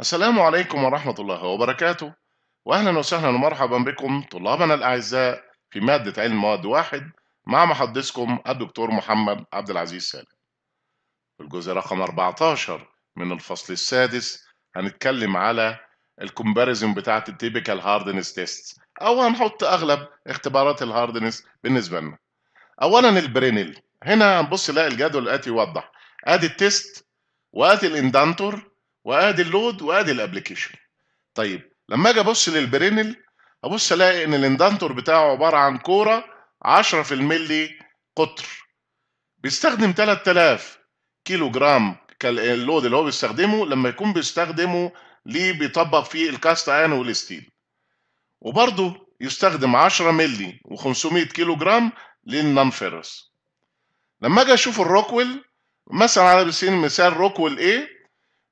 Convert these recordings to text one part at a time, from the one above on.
السلام عليكم ورحمة الله وبركاته وأهلا وسهلا ومرحبا بكم طلابنا الأعزاء في مادة علم مواد واحد مع محدثكم الدكتور محمد عبد العزيز سالم في الجزء رقم 14 من الفصل السادس هنتكلم على الكومباريزون بتاعة التيبيكال هاردنس تيست أو هنحط أغلب اختبارات الهاردنس بالنسبة لنا أولا البرينيل هنا هنبص نلاقي الجدول الآتي يوضح آدي التيست وآتي الإندانتور وادي اللود وادي الابلكيشن طيب لما اجي ابص للبرينل ابص الاقي ان الاندانتور بتاعه عباره عن كوره 10 في الملي قطر بيستخدم 3000 كيلو جرام اللود اللي هو بيستخدمه لما يكون بيستخدمه ليه بيطبق فيه الكاست ايرون والستيل وبرضه يستخدم 10 ملي و500 كيلو جرام للنون فيرس لما اجي اشوف الروكويل مثلا على سبيل المثال روكويل ايه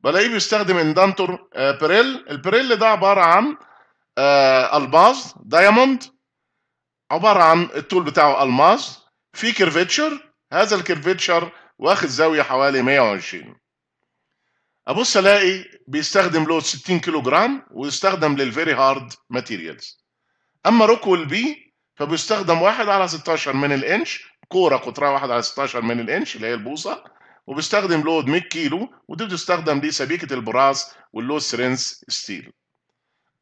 بلاقيه بيستخدم اندانتور آه، بريل البريل ده عباره عن آه، الباز دايموند عباره عن الطول بتاعه الماز في كيرفيتشر هذا الكيرفيتشر واخد زاويه حوالي 120 ابص الاقي بيستخدم لود 60 كيلو جرام ويستخدم للفيري هارد ماتيريالز اما روكول بي فبيستخدم واحد على 16 من الانش كوره قطرها واحد على 16 من الانش اللي هي البوصه وبيستخدم لود 100 كيلو ودي بتستخدم لسبيكه البراس واللو سترينس ستيل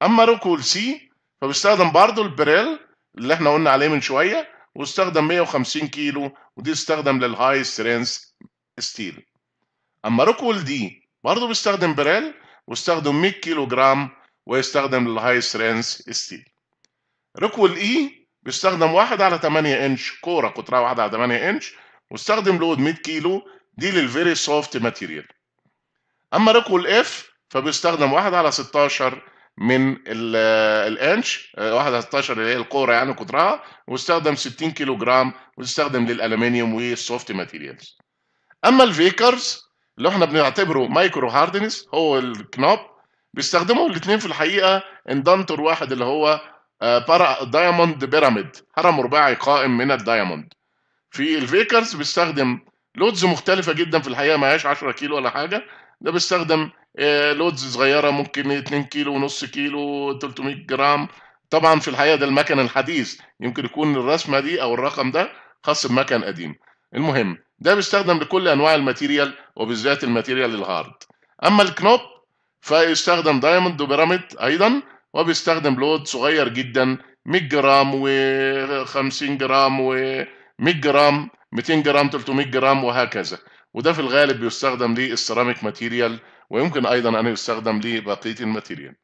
اما ركول سي فبيستخدم برضه البريل اللي احنا قلنا عليه من شويه واستخدم 150 كيلو ودي استخدم للهاي سترينس ستيل اما ركول دي برضه بيستخدم بريل واستخدم 100 كيلو جرام ويستخدم للهاي سترينس ستيل ركول اي e بيستخدم 1 على 8 انش كوره قطرها 1 على 8 انش واستخدم لود 100 كيلو دي للفيري سوفت ماتيريال اما ريكول اف فبيستخدم 1 على 16 من الانش 1 على 16 اللي هي الكوره يعني قطرها واستخدم 60 كيلو جرام واستخدم للالومنيوم والسوفت ماتيريالز اما الفيكرز اللي احنا بنعتبره مايكرو هاردنس هو الكنوب بيستخدموا الاثنين في الحقيقه اندنتور واحد اللي هو بارا دايموند بيراميد هرم رباعي قائم من الدايموند في الفيكرز بيستخدم لودز مختلفه جدا في الحقيقه ما هياش 10 كيلو ولا حاجه ده بيستخدم آه، لودز صغيره ممكن 2 كيلو ونص كيلو 300 جرام طبعا في الحقيقه ده المكن الحديث يمكن يكون الرسمه دي او الرقم ده خاص بمكن قديم المهم ده بيستخدم لكل انواع الماتيريال وبالذات الماتيريال الهارد اما الكنوب فيستخدم دايموند وبيراميد ايضا وبيستخدم لود صغير جدا 100 جرام و 50 جرام و 100 جرام 200 جرام 300 جرام وهكذا وده في الغالب بيستخدم للسيراميك ماتيريال ويمكن ايضا ان يستخدم لبقيه الماتيريال